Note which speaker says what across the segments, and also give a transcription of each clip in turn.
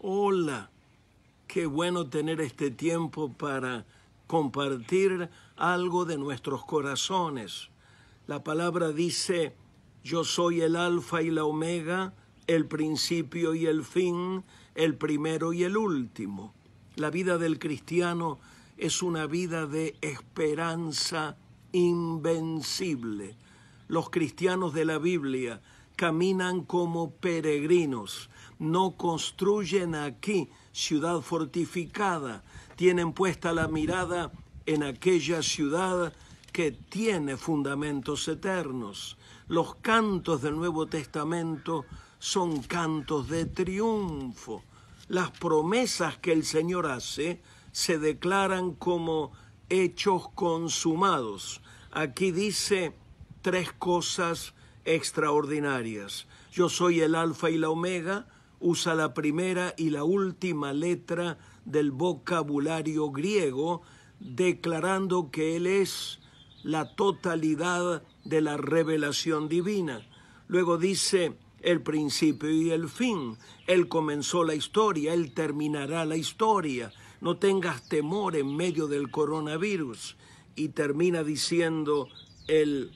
Speaker 1: Hola, qué bueno tener este tiempo para compartir algo de nuestros corazones. La palabra dice, yo soy el alfa y la omega, el principio y el fin, el primero y el último. La vida del cristiano es una vida de esperanza invencible. Los cristianos de la Biblia caminan como peregrinos no construyen aquí ciudad fortificada, tienen puesta la mirada en aquella ciudad que tiene fundamentos eternos. Los cantos del Nuevo Testamento son cantos de triunfo. Las promesas que el Señor hace se declaran como hechos consumados. Aquí dice tres cosas extraordinarias. Yo soy el alfa y la omega, usa la primera y la última letra del vocabulario griego, declarando que Él es la totalidad de la revelación divina. Luego dice el principio y el fin. Él comenzó la historia, Él terminará la historia. No tengas temor en medio del coronavirus. Y termina diciendo el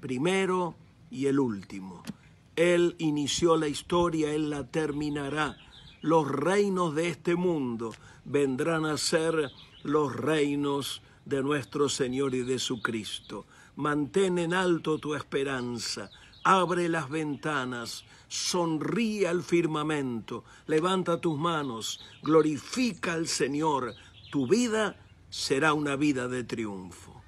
Speaker 1: primero y el último. Él inició la historia, Él la terminará. Los reinos de este mundo vendrán a ser los reinos de nuestro Señor y de su Cristo. Mantén en alto tu esperanza, abre las ventanas, sonríe al firmamento, levanta tus manos, glorifica al Señor. Tu vida será una vida de triunfo.